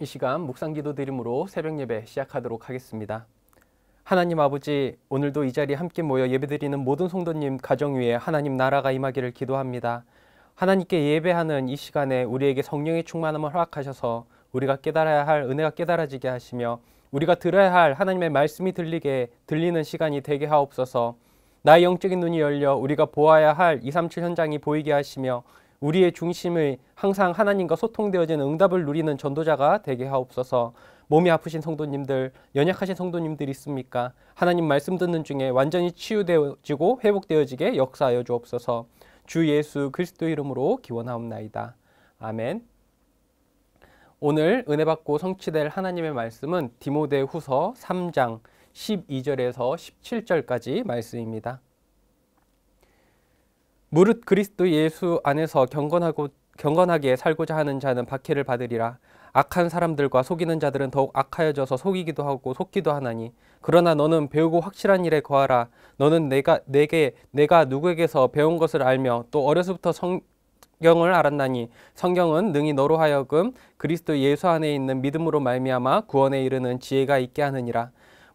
이 시간 묵상 기도 드림으로 새벽 예배 시작하도록 하겠습니다. 하나님 아버지, 오늘도 이 자리에 함께 모여 예배드리는 모든 성도님 가정 위에 하나님 나라가 임하기를 기도합니다. 하나님께 예배하는 이 시간에 우리에게 성령의 충만함을 허락하셔서 우리가 깨달아야 할 은혜가 깨달아지게 하시며 우리가 들어야 할 하나님의 말씀이 들리게 들리는 시간이 되게 하옵소서. 나의 영적인 눈이 열려 우리가 보아야 할237 현장이 보이게 하시며 우리의 중심의 항상 하나님과 소통되어진 응답을 누리는 전도자가 되게 하옵소서. 몸이 아프신 성도님들, 연약하신 성도님들 있습니까? 하나님 말씀 듣는 중에 완전히 치유되어지고 회복되어지게 역사하여 주옵소서. 주 예수 그리스도 이름으로 기원하옵나이다. 아멘. 오늘 은혜 받고 성취될 하나님의 말씀은 디모데후서 3장 12절에서 17절까지 말씀입니다. 무릇 그리스도 예수 안에서 경건하고 경건하게 살고자 하는 자는 박해를 받으리라. 악한 사람들과 속이는 자들은 더욱 악하여져서 속이기도 하고 속기도 하나니 그러나 너는 배우고 확실한 일에 거하라. 너는 내가 내게 내가 누구에게서 배운 것을 알며 또 어려서부터 성 성경을 알았나니 성경은 능히 너로 하여금 그리스도 예수 안에 있는 믿음으로 말미암아 구원에 이르는 지혜가 있게 하느니라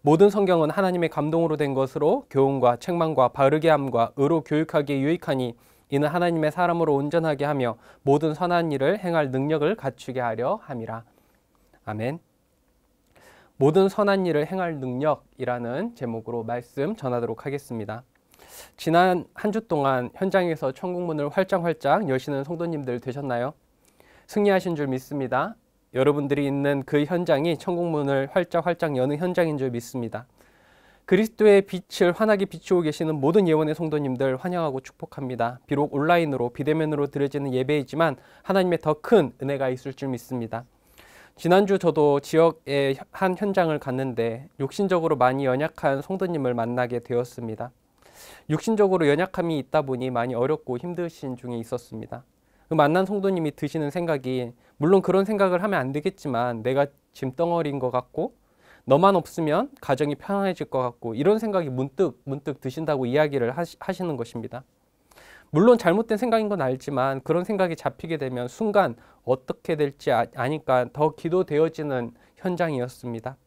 모든 성경은 하나님의 감동으로 된 것으로 교훈과 책망과 바르게 함과 의로 교육하기에 유익하니 이는 하나님의 사람으로 온전하게 하며 모든 선한 일을 행할 능력을 갖추게 하려 함이라. 아멘. 모든 선한 일을 행할 능력이라는 제목으로 말씀 전하도록 하겠습니다. 지난 한 주 동안 현장에서 천국문을 활짝활짝 여시는 성도님들 되셨나요? 승리하신 줄 믿습니다. 여러분들이 있는 그 현장이 천국문을 활짝 활짝 여는 현장인 줄 믿습니다. 그리스도의 빛을 환하게 비추고 계시는 모든 예원의 성도님들 환영하고 축복합니다. 비록 온라인으로 비대면으로 드려지는 예배이지만 하나님의 더 큰 은혜가 있을 줄 믿습니다. 지난주 저도 지역의 한 현장을 갔는데 육신적으로 많이 연약한 성도님을 만나게 되었습니다. 육신적으로 연약함이 있다 보니 많이 어렵고 힘드신 중에 있었습니다. 그 만난 성도님이 드시는 생각이 물론 그런 생각을 하면 안 되겠지만 내가 짐덩어리인 것 같고 너만 없으면 가정이 편안해질 것 같고 이런 생각이 문득 문득 드신다고 이야기를 하시, 하시는 것입니다. 물론 잘못된 생각인 건 알지만 그런 생각이 잡히게 되면 순간 어떻게 될지 아, 아니까 더 기도되어지는 현장이었습니다.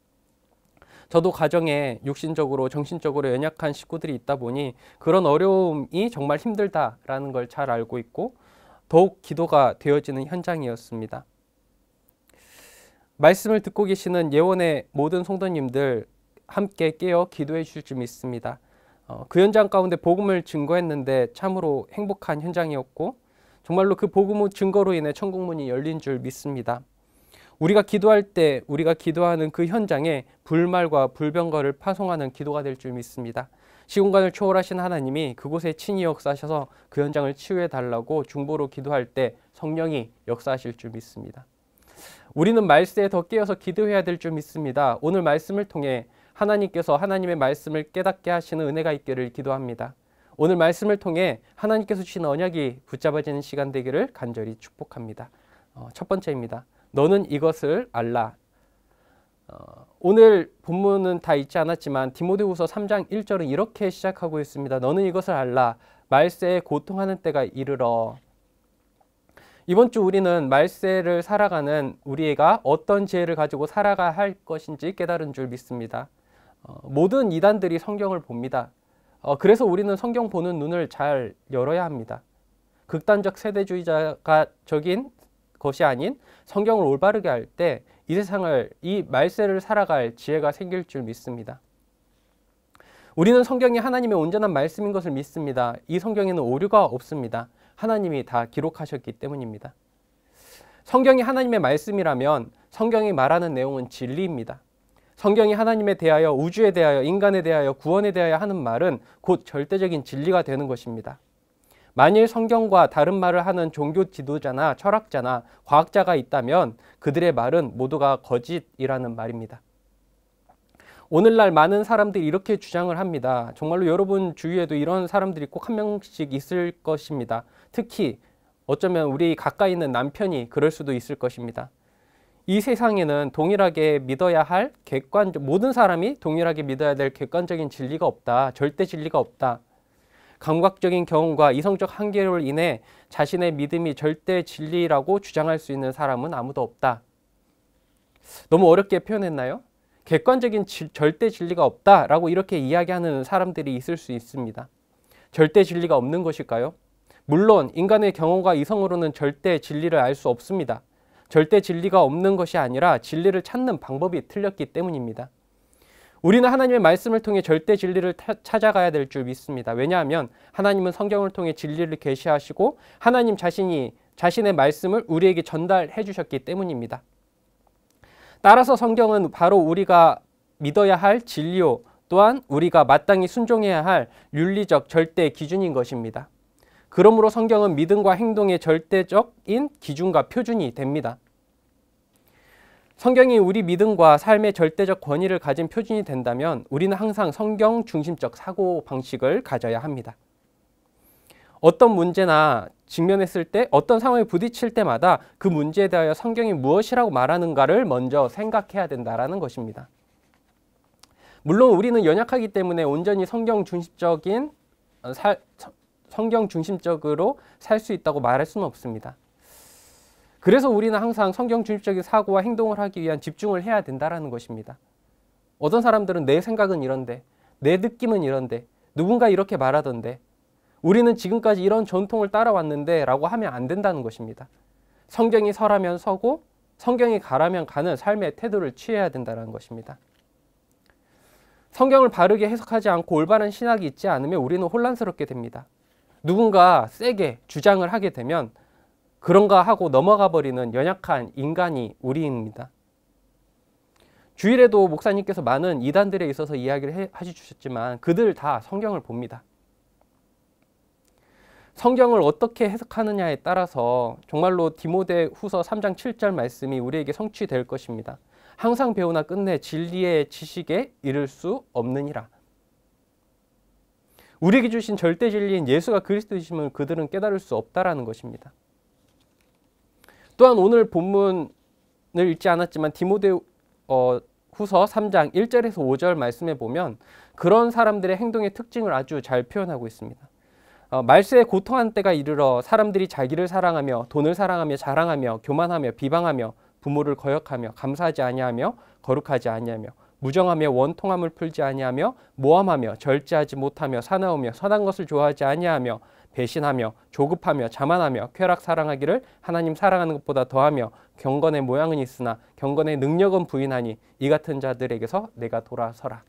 저도 가정에 육신적으로 정신적으로 연약한 식구들이 있다 보니 그런 어려움이 정말 힘들다라는 걸 잘 알고 있고 더욱 기도가 되어지는 현장이었습니다. 말씀을 듣고 계시는 예원의 모든 성도님들 함께 깨어 기도해 주실 줄 믿습니다. 어, 그 현장 가운데 복음을 증거했는데 참으로 행복한 현장이었고 정말로 그복음 증거로 인해 천국문이 열린 줄 믿습니다. 우리가 기도할 때 우리가 기도하는 그 현장에 불말과 불병거를 파송하는 기도가 될 줄 믿습니다. 시공간을 초월하신 하나님이 그곳에 친히 역사하셔서 그 현장을 치유해 달라고 중보로 기도할 때 성령이 역사하실 줄 믿습니다. 우리는 말세에 더 깨어서 기도해야 될 줄 믿습니다. 오늘 말씀을 통해 하나님께서 하나님의 말씀을 깨닫게 하시는 은혜가 있기를 기도합니다. 오늘 말씀을 통해 하나님께서 주신 언약이 붙잡아지는 시간 되기를 간절히 축복합니다. 어, 첫 번째입니다. 너는 이것을 알라. 어, 오늘 본문은 다 읽지 않았지만 디모데후서 3장 1절은 이렇게 시작하고 있습니다. 너는 이것을 알라. 말세에 고통하는 때가 이르러. 이번 주 우리는 말세를 살아가는 우리가 어떤 지혜를 가지고 살아가할 것인지 깨달은 줄 믿습니다. 어, 모든 이단들이 성경을 봅니다. 어, 그래서 우리는 성경 보는 눈을 잘 열어야 합니다. 극단적 세대주의자가 적인 것이 아닌 성경을 올바르게 할 때 이 세상을 이 말세를 살아갈 지혜가 생길 줄 믿습니다. 우리는 성경이 하나님의 온전한 말씀인 것을 믿습니다. 이 성경에는 오류가 없습니다. 하나님이 다 기록하셨기 때문입니다. 성경이 하나님의 말씀이라면 성경이 말하는 내용은 진리입니다. 성경이 하나님에 대하여 우주에 대하여 인간에 대하여 구원에 대하여 하는 말은 곧 절대적인 진리가 되는 것입니다. 만일 성경과 다른 말을 하는 종교 지도자나 철학자나 과학자가 있다면 그들의 말은 모두가 거짓이라는 말입니다. 오늘날 많은 사람들이 이렇게 주장을 합니다. 정말로 여러분 주위에도 이런 사람들이 꼭 한 명씩 있을 것입니다. 특히 어쩌면 우리 가까이 있는 남편이 그럴 수도 있을 것입니다. 이 세상에는 동일하게 믿어야 할 객관적 모든 사람이 동일하게 믿어야 될 객관적인 진리가 없다. 절대 진리가 없다. 감각적인 경험과 이성적 한계로 인해 자신의 믿음이 절대 진리라고 주장할 수 있는 사람은 아무도 없다. 너무 어렵게 표현했나요? 객관적인 지, 절대 진리가 없다라고 이렇게 이야기하는 사람들이 있을 수 있습니다. 절대 진리가 없는 것일까요? 물론 인간의 경험과 이성으로는 절대 진리를 알 수 없습니다. 절대 진리가 없는 것이 아니라 진리를 찾는 방법이 틀렸기 때문입니다. 우리는 하나님의 말씀을 통해 절대 진리를 타, 찾아가야 될 줄 믿습니다. 왜냐하면 하나님은 성경을 통해 진리를 계시하시고 하나님 자신이 자신의 말씀을 우리에게 전달해 주셨기 때문입니다. 따라서 성경은 바로 우리가 믿어야 할 진리요 또한 우리가 마땅히 순종해야 할 윤리적 절대 기준인 것입니다. 그러므로 성경은 믿음과 행동의 절대적인 기준과 표준이 됩니다. 성경이 우리 믿음과 삶의 절대적 권위를 가진 표준이 된다면 우리는 항상 성경 중심적 사고 방식을 가져야 합니다. 어떤 문제나 직면했을 때 어떤 상황에 부딪힐 때마다 그 문제에 대하여 성경이 무엇이라고 말하는가를 먼저 생각해야 된다라는 것입니다. 물론 우리는 연약하기 때문에 온전히 성경 중심적인 어, 살, 성경 중심적으로 살 수 있다고 말할 수는 없습니다. 그래서 우리는 항상 성경 중립적인 사고와 행동을 하기 위한 집중을 해야 된다라는 것입니다. 어떤 사람들은 내 생각은 이런데, 내 느낌은 이런데, 누군가 이렇게 말하던데, 우리는 지금까지 이런 전통을 따라왔는데 라고 하면 안 된다는 것입니다. 성경이 서라면 서고, 성경이 가라면 가는 삶의 태도를 취해야 된다는 것입니다. 성경을 바르게 해석하지 않고 올바른 신학이 있지 않으면 우리는 혼란스럽게 됩니다. 누군가 세게 주장을 하게 되면 그런가 하고 넘어가 버리는 연약한 인간이 우리입니다. 주일에도 목사님께서 많은 이단들에 있어서 이야기를 해주셨지만 그들 다 성경을 봅니다. 성경을 어떻게 해석하느냐에 따라서 정말로 디모데 후서 3장 7절 말씀이 우리에게 성취될 것입니다. 항상 배우나 끝내 진리의 지식에 이를 수 없느니라. 우리에게 주신 절대 진리인 예수가 그리스도이심을 그들은 깨달을 수 없다라는 것입니다. 또한 오늘 본문을 읽지 않았지만 디모데 어, 후서 3장 1절에서 5절 말씀에 보면 그런 사람들의 행동의 특징을 아주 잘 표현하고 있습니다. 어, 말세의 고통한 때가 이르러 사람들이 자기를 사랑하며 돈을 사랑하며 자랑하며 교만하며 비방하며 부모를 거역하며 감사하지 아니하며 거룩하지 아니하며 무정하며 원통함을 풀지 아니하며 모함하며 절제하지 못하며 사나우며 선한 것을 좋아하지 아니하며 배신하며 조급하며 자만하며 쾌락 사랑하기를 하나님 사랑하는 것보다 더하며 경건의 모양은 있으나 경건의 능력은 부인하니 이 같은 자들에게서 내가 돌아서라.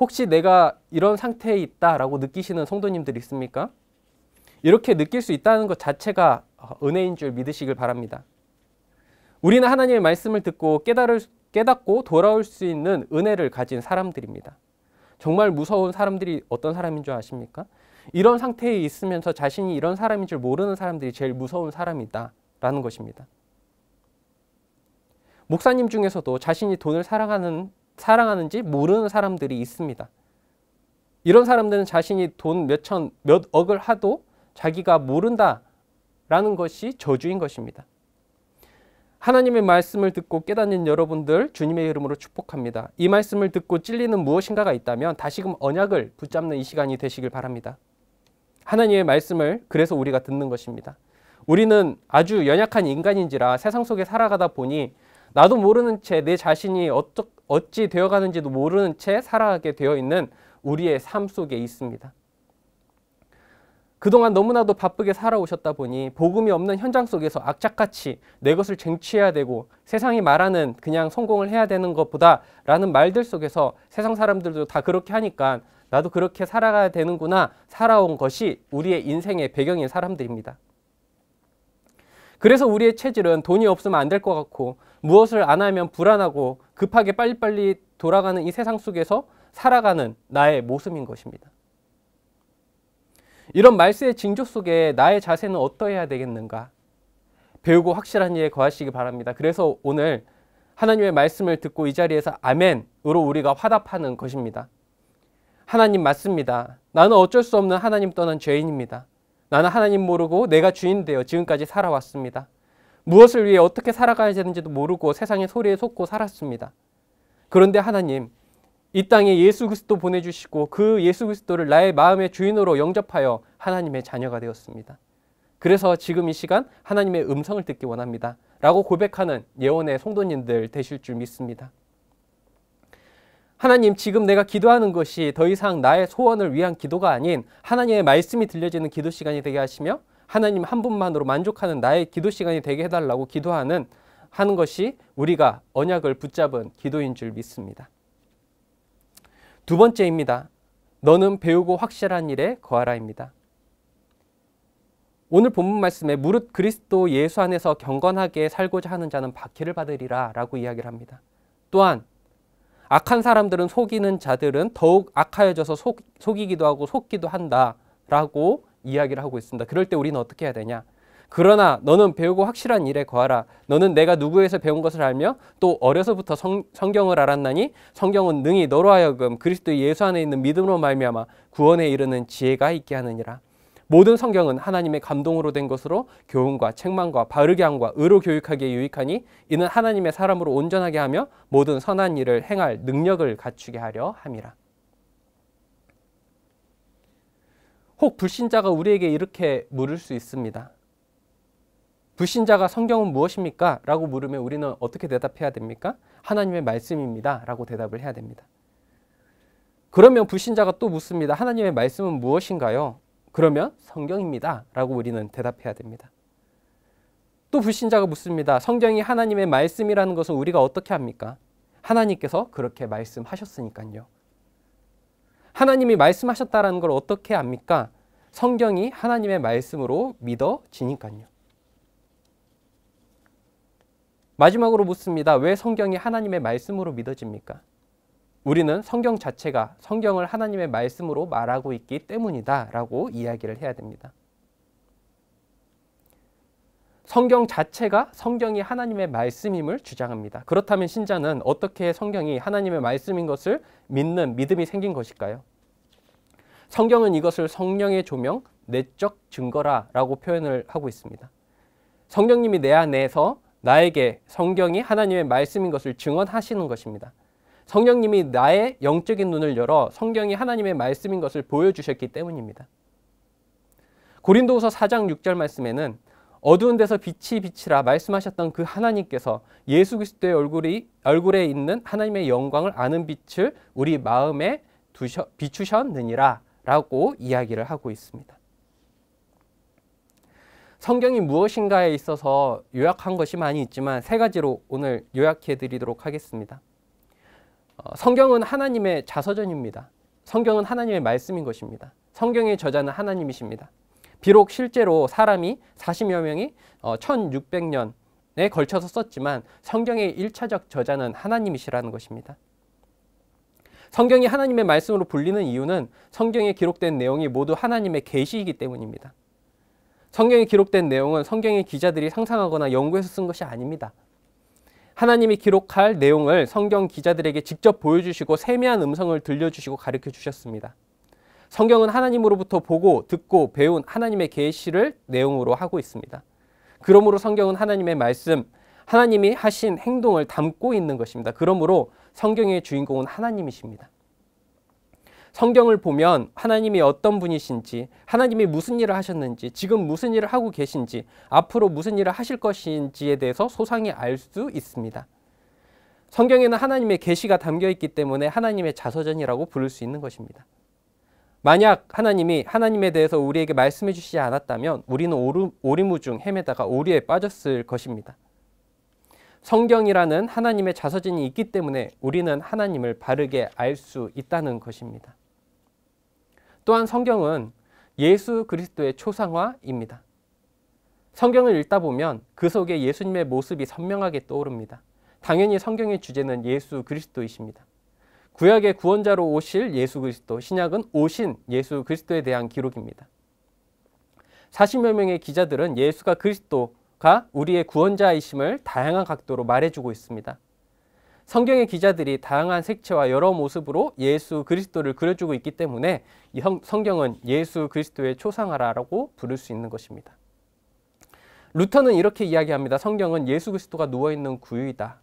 혹시 내가 이런 상태에 있다라고 느끼시는 성도님들 있습니까? 이렇게 느낄 수 있다는 것 자체가 어, 은혜인 줄 믿으시길 바랍니다. 우리는 하나님의 말씀을 듣고 깨달을, 깨닫고 돌아올 수 있는 은혜를 가진 사람들입니다. 정말 무서운 사람들이 어떤 사람인 줄 아십니까? 이런 상태에 있으면서 자신이 이런 사람인 줄 모르는 사람들이 제일 무서운 사람이다 라는 것입니다. 목사님 중에서도 자신이 돈을 사랑하는, 사랑하는지 모르는 사람들이 있습니다. 이런 사람들은 자신이 돈 몇 천, 몇 억을 하도 자기가 모른다라는 것이 저주인 것입니다. 하나님의 말씀을 듣고 깨닫는 여러분들 주님의 이름으로 축복합니다. 이 말씀을 듣고 찔리는 무엇인가가 있다면 다시금 언약을 붙잡는 이 시간이 되시길 바랍니다. 하나님의 말씀을 그래서 우리가 듣는 것입니다. 우리는 아주 연약한 인간인지라 세상 속에 살아가다 보니 나도 모르는 채 내 자신이 어찌 되어가는지도 모르는 채 살아가게 되어 있는 우리의 삶 속에 있습니다. 그동안 너무나도 바쁘게 살아오셨다 보니 복음이 없는 현장 속에서 악착같이 내 것을 쟁취해야 되고 세상이 말하는 그냥 성공을 해야 되는 것보다 라는 말들 속에서 세상 사람들도 다 그렇게 하니까 나도 그렇게 살아가야 되는구나 살아온 것이 우리의 인생의 배경인 사람들입니다. 그래서 우리의 체질은 돈이 없으면 안 될 것 같고 무엇을 안 하면 불안하고 급하게 빨리빨리 돌아가는 이 세상 속에서 살아가는 나의 모습인 것입니다. 이런 말세의 징조 속에 나의 자세는 어떠해야 되겠는가? 배우고 확실한 일에 거하시기 바랍니다. 그래서 오늘 하나님의 말씀을 듣고 이 자리에서 아멘으로 우리가 화답하는 것입니다. 하나님 맞습니다. 나는 어쩔 수 없는 하나님 떠난 죄인입니다. 나는 하나님 모르고 내가 주인 되어 지금까지 살아왔습니다. 무엇을 위해 어떻게 살아가야 되는지도 모르고 세상의 소리에 속고 살았습니다. 그런데 하나님, 이 땅에 예수 그리스도 보내주시고 그 예수 그리스도를 나의 마음의 주인으로 영접하여 하나님의 자녀가 되었습니다. 그래서 지금 이 시간 하나님의 음성을 듣기 원합니다. 라고 고백하는 예원의 성도님들 되실 줄 믿습니다. 하나님 지금 내가 기도하는 것이 더 이상 나의 소원을 위한 기도가 아닌 하나님의 말씀이 들려지는 기도 시간이 되게 하시며 하나님 한 분만으로 만족하는 나의 기도 시간이 되게 해달라고 기도하는 하는 것이 우리가 언약을 붙잡은 기도인 줄 믿습니다. 두 번째입니다. 너는 배우고 확실한 일에 거하라입니다. 오늘 본문 말씀에 무릇 그리스도 예수 안에서 경건하게 살고자 하는 자는 박해를 받으리라 라고 이야기를 합니다. 또한 악한 사람들은 속이는 자들은 더욱 악하여져서 속, 속이기도 하고 속기도 한다 라고 이야기를 하고 있습니다. 그럴 때 우리는 어떻게 해야 되냐? 그러나 너는 배우고 확실한 일에 거하라. 너는 내가 누구에서 배운 것을 알며 또 어려서부터 성, 성경을 알았나니 성경은 능히 너로 하여금 그리스도 예수 안에 있는 믿음으로 말미암아 구원에 이르는 지혜가 있게 하느니라. 모든 성경은 하나님의 감동으로 된 것으로 교훈과 책망과 바르게 함과 의로 교육하기에 유익하니 이는 하나님의 사람으로 온전하게 하며 모든 선한 일을 행할 능력을 갖추게 하려 함이라. 혹 불신자가 우리에게 이렇게 물을 수 있습니다. 불신자가 성경은 무엇입니까? 라고 물으면 우리는 어떻게 대답해야 됩니까? 하나님의 말씀입니다. 라고 대답을 해야 됩니다. 그러면 불신자가 또 묻습니다. 하나님의 말씀은 무엇인가요? 그러면 성경입니다. 라고 우리는 대답해야 됩니다. 또 불신자가 묻습니다. 성경이 하나님의 말씀이라는 것은 우리가 어떻게 합니까? 하나님께서 그렇게 말씀하셨으니까요. 하나님이 말씀하셨다라는 걸 어떻게 압니까? 성경이 하나님의 말씀으로 믿어지니까요. 마지막으로 묻습니다. 왜 성경이 하나님의 말씀으로 믿어집니까? 우리는 성경 자체가 성경을 하나님의 말씀으로 말하고 있기 때문이다 라고 이야기를 해야 됩니다. 성경 자체가 성경이 하나님의 말씀임을 주장합니다. 그렇다면 신자는 어떻게 성경이 하나님의 말씀인 것을 믿는 믿음이 생긴 것일까요? 성경은 이것을 성령의 조명, 내적 증거라 라고 표현을 하고 있습니다. 성령님이 내 안에서 나에게 성경이 하나님의 말씀인 것을 증언하시는 것입니다. 성령님이 나의 영적인 눈을 열어 성경이 하나님의 말씀인 것을 보여주셨기 때문입니다. 고린도후서 4장 6절 말씀에는 어두운 데서 빛이 빛이라 말씀하셨던 그 하나님께서 예수 그리스도의 얼굴이 얼굴에 있는 하나님의 영광을 아는 빛을 우리 마음에 두셔, 비추셨느니라라고 이야기를 하고 있습니다. 성경이 무엇인가에 있어서 요약한 것이 많이 있지만 세 가지로 오늘 요약해 드리도록 하겠습니다. 어, 성경은 하나님의 자서전입니다. 성경은 하나님의 말씀인 것입니다. 성경의 저자는 하나님이십니다. 비록 실제로 사람이 40여 명이 1600년에 어, 걸쳐서 썼지만 성경의 1차적 저자는 하나님이시라는 것입니다. 성경이 하나님의 말씀으로 불리는 이유는 성경에 기록된 내용이 모두 하나님의 계시이기 때문입니다. 성경에 기록된 내용은 성경의 기자들이 상상하거나 연구해서 쓴 것이 아닙니다. 하나님이 기록할 내용을 성경 기자들에게 직접 보여주시고 세미한 음성을 들려주시고 가르쳐 주셨습니다. 성경은 하나님으로부터 보고 듣고 배운 하나님의 계시를 내용으로 하고 있습니다. 그러므로 성경은 하나님의 말씀, 하나님이 하신 행동을 담고 있는 것입니다. 그러므로 성경의 주인공은 하나님이십니다. 성경을 보면 하나님이 어떤 분이신지, 하나님이 무슨 일을 하셨는지, 지금 무슨 일을 하고 계신지, 앞으로 무슨 일을 하실 것인지에 대해서 소상히 알 수 있습니다. 성경에는 하나님의 계시가 담겨 있기 때문에 하나님의 자서전이라고 부를 수 있는 것입니다. 만약 하나님이 하나님에 대해서 우리에게 말씀해 주시지 않았다면 우리는 오르, 오리무중 헤매다가 오류에 빠졌을 것입니다. 성경이라는 하나님의 자서전이 있기 때문에 우리는 하나님을 바르게 알 수 있다는 것입니다. 또한 성경은 예수 그리스도의 초상화입니다. 성경을 읽다 보면 그 속에 예수님의 모습이 선명하게 떠오릅니다. 당연히 성경의 주제는 예수 그리스도이십니다. 구약의 구원자로 오실 예수 그리스도, 신약은 오신 예수 그리스도에 대한 기록입니다. 40여 명의 기자들은 예수가 그리스도가 우리의 구원자이심을 다양한 각도로 말해주고 있습니다. 성경의 기자들이 다양한 색채와 여러 모습으로 예수 그리스도를 그려주고 있기 때문에 이 성경은 예수 그리스도의 초상화라고 부를 수 있는 것입니다. 루터는 이렇게 이야기합니다. 성경은 예수 그리스도가 누워있는 구유이다.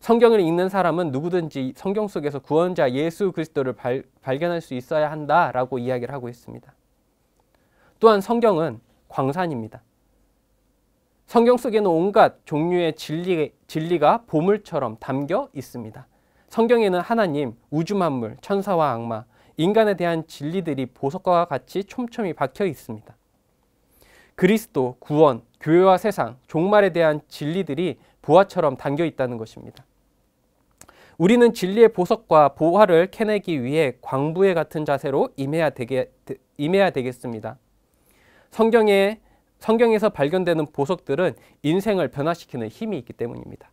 성경을 읽는 사람은 누구든지 성경 속에서 구원자 예수 그리스도를 발, 발견할 수 있어야 한다라고 이야기를 하고 있습니다. 또한 성경은 광산입니다. 성경 속에는 온갖 종류의 진리, 진리가 보물처럼 담겨 있습니다. 성경에는 하나님, 우주 만물, 천사와 악마, 인간에 대한 진리들이 보석과 같이 촘촘히 박혀 있습니다. 그리스도, 구원, 교회와 세상, 종말에 대한 진리들이 보화처럼 담겨 있다는 것입니다. 우리는 진리의 보석과 보화를 캐내기 위해 광부의 같은 자세로 임해야, 되게, 임해야 되겠습니다. 성경에 성경에서 발견되는 보석들은 인생을 변화시키는 힘이 있기 때문입니다.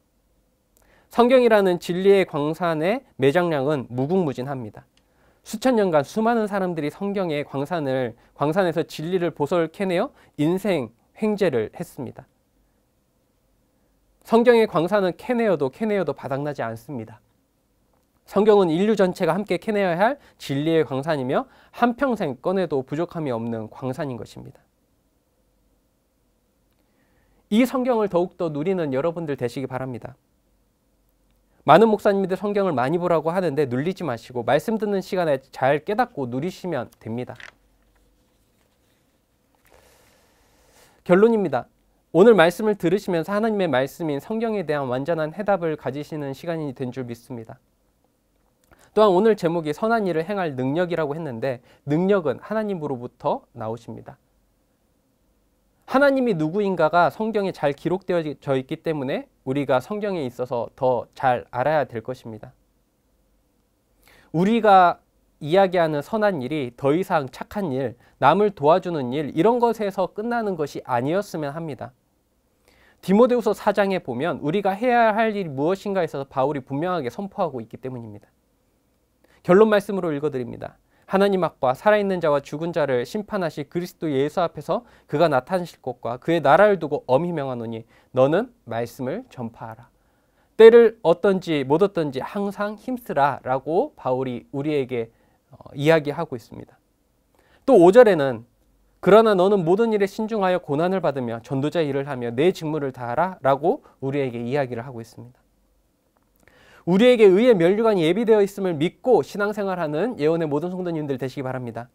성경이라는 진리의 광산의 매장량은 무궁무진합니다. 수천 년간 수많은 사람들이 성경의 광산을 광산에서 진리를 보석을 캐내어 인생 횡재를 했습니다. 성경의 광산은 캐내어도 캐내어도 바닥나지 않습니다. 성경은 인류 전체가 함께 캐내야 할 진리의 광산이며 한평생 꺼내도 부족함이 없는 광산인 것입니다. 이 성경을 더욱더 누리는 여러분들 되시기 바랍니다. 많은 목사님들 성경을 많이 보라고 하는데 눌리지 마시고 말씀 듣는 시간에 잘 깨닫고 누리시면 됩니다. 결론입니다. 오늘 말씀을 들으시면서 하나님의 말씀인 성경에 대한 완전한 해답을 가지시는 시간이 된 줄 믿습니다. 또한 오늘 제목이 선한 일을 행할 능력이라고 했는데 능력은 하나님으로부터 나오십니다. 하나님이 누구인가가 성경에 잘 기록되어 있기 때문에 우리가 성경에 있어서 더 잘 알아야 될 것입니다. 우리가 이야기하는 선한 일이 더 이상 착한 일, 남을 도와주는 일 이런 것에서 끝나는 것이 아니었으면 합니다. 디모데후서 4장에 보면 우리가 해야 할 일이 무엇인가에 있어서 바울이 분명하게 선포하고 있기 때문입니다. 결론 말씀으로 읽어드립니다. 하나님 앞과 살아있는 자와 죽은 자를 심판하실 그리스도 예수 앞에서 그가 나타나실 것과 그의 나라를 두고 엄히 명하노니 너는 말씀을 전파하라. 때를 어떤지 못 어떤지 항상 힘쓰라 라고 바울이 우리에게 어, 이야기하고 있습니다. 또 5절에는 그러나 너는 모든 일에 신중하여 고난을 받으며 전도자 일을 하며 내 직무를 다하라 라고 우리에게 이야기를 하고 있습니다. 우리에게 의의 면류관이 예비되어 있음을 믿고 신앙생활하는 예언의 모든 성도님들 되시기 바랍니다.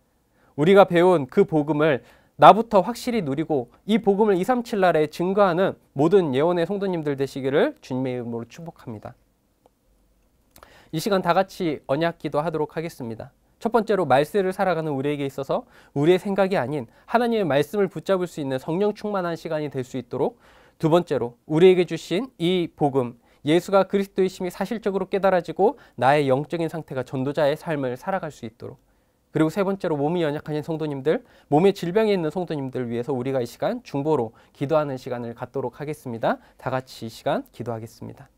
우리가 배운 그 복음을 나부터 확실히 누리고 이 복음을 237 날에 증거하는 모든 예언의 성도님들 되시기를 주님의 이름으로 축복합니다. 이 시간 다 같이 언약기도 하도록 하겠습니다. 첫 번째로 말세를 살아가는 우리에게 있어서 우리의 생각이 아닌 하나님의 말씀을 붙잡을 수 있는 성령 충만한 시간이 될 수 있도록 두 번째로 우리에게 주신 이 복음 예수가 그리스도의심이 사실적으로 깨달아지고 나의 영적인 상태가 전도자의 삶을 살아갈 수 있도록 그리고 세 번째로 몸이 연약하신 성도님들, 몸에 질병이 있는 성도님들 위해서 우리가 이 시간 중보로 기도하는 시간을 갖도록 하겠습니다. 다 같이 이 시간 기도하겠습니다.